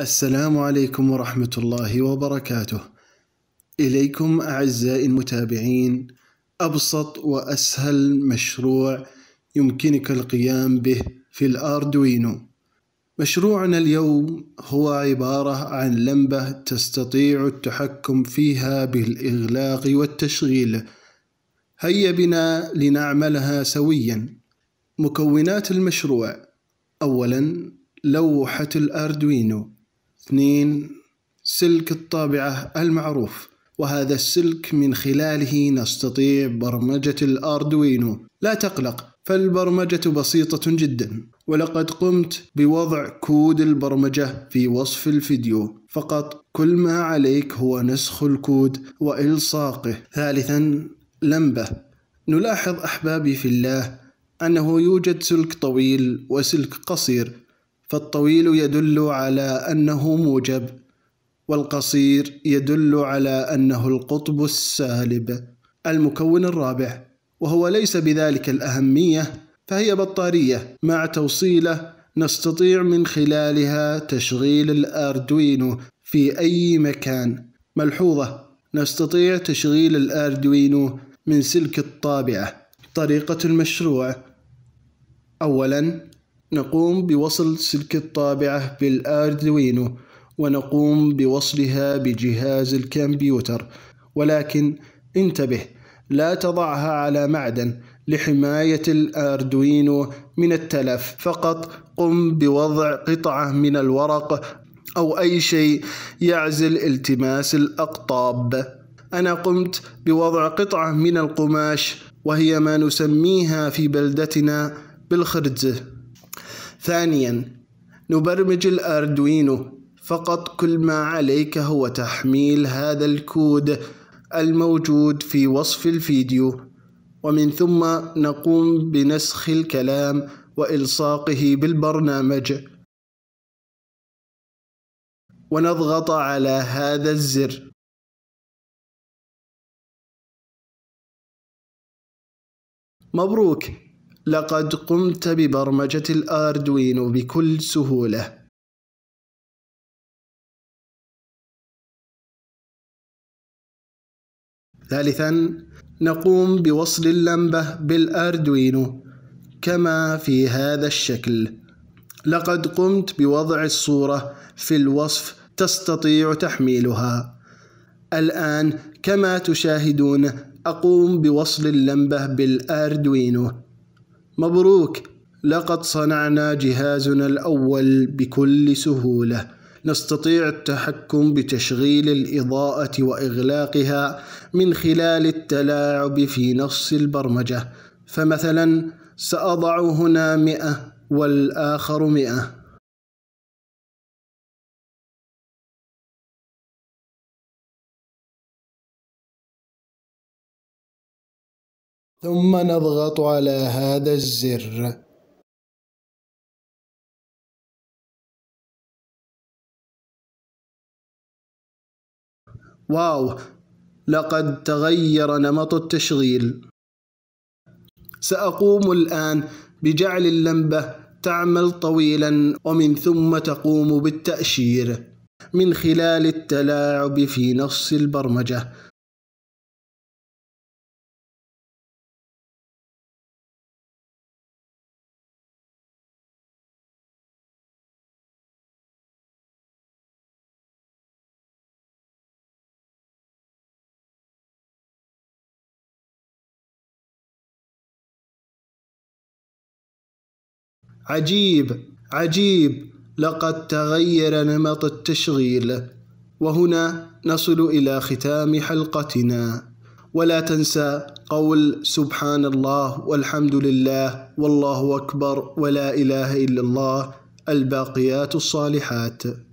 السلام عليكم ورحمة الله وبركاته. إليكم أعزائي المتابعين أبسط وأسهل مشروع يمكنك القيام به في الأردوينو. مشروعنا اليوم هو عبارة عن لمبة تستطيع التحكم فيها بالإغلاق والتشغيل. هيا بنا لنعملها سويا. مكونات المشروع أولا لوحة الأردوينو اثنين سلك الطابعة المعروف وهذا السلك من خلاله نستطيع برمجة الأردوينو لا تقلق فالبرمجة بسيطة جدا ولقد قمت بوضع كود البرمجة في وصف الفيديو فقط كل ما عليك هو نسخ الكود وإلصاقه ثالثا لمبة نلاحظ أحبابي في الله أنه يوجد سلك طويل وسلك قصير فالطويل يدل على انه موجب والقصير يدل على انه القطب السالب المكون الرابع وهو ليس بذلك الاهميه فهي بطاريه مع توصيله نستطيع من خلالها تشغيل الاردوينو في اي مكان ملحوظه نستطيع تشغيل الاردوينو من سلك الطابعه طريقه المشروع اولا نقوم بوصل سلك الطابعة بالأردوينو ونقوم بوصلها بجهاز الكمبيوتر ولكن انتبه لا تضعها على معدن لحماية الأردوينو من التلف فقط قم بوضع قطعة من الورق أو أي شيء يعزل التماس الأقطاب أنا قمت بوضع قطعة من القماش وهي ما نسميها في بلدتنا بالخرزة ثانيا نبرمج الأردوينو فقط كل ما عليك هو تحميل هذا الكود الموجود في وصف الفيديو ومن ثم نقوم بنسخ الكلام وإلصاقه بالبرنامج ونضغط على هذا الزر مبروك لقد قمت ببرمجة الأردوينو بكل سهولة ثالثا نقوم بوصل اللمبة بالأردوينو كما في هذا الشكل لقد قمت بوضع الصورة في الوصف تستطيع تحميلها الآن كما تشاهدون أقوم بوصل اللمبة بالأردوينو مبروك لقد صنعنا جهازنا الأول بكل سهولة نستطيع التحكم بتشغيل الإضاءة وإغلاقها من خلال التلاعب في نص البرمجة فمثلا سأضع هنا مئة والآخر مئة ثم نضغط على هذا الزر واو لقد تغير نمط التشغيل سأقوم الآن بجعل اللمبة تعمل طويلا ومن ثم تقوم بالتأشير من خلال التلاعب في نص البرمجة عجيب عجيب لقد تغير نمط التشغيل وهنا نصل الى ختام حلقتنا ولا تنسى قول سبحان الله والحمد لله والله اكبر ولا اله الا الله الباقيات الصالحات